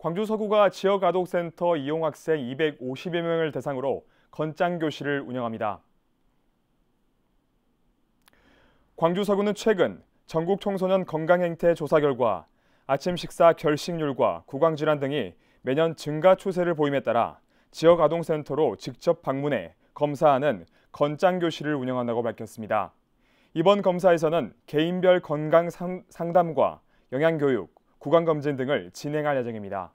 광주 서구가 지역아동센터 이용 학생 250여 명을 대상으로 건장 교실을 운영합니다. 광주 서구는 최근 전국 청소년 건강행태 조사 결과 아침 식사 결식률과 구강질환 등이 매년 증가 추세를 보임에 따라 지역아동센터로 직접 방문해 검사하는 건장교실을 운영한다고 밝혔습니다. 이번 검사에서는 개인별 건강 상담과 영양교육, 구강검진 등을 진행할 예정입니다.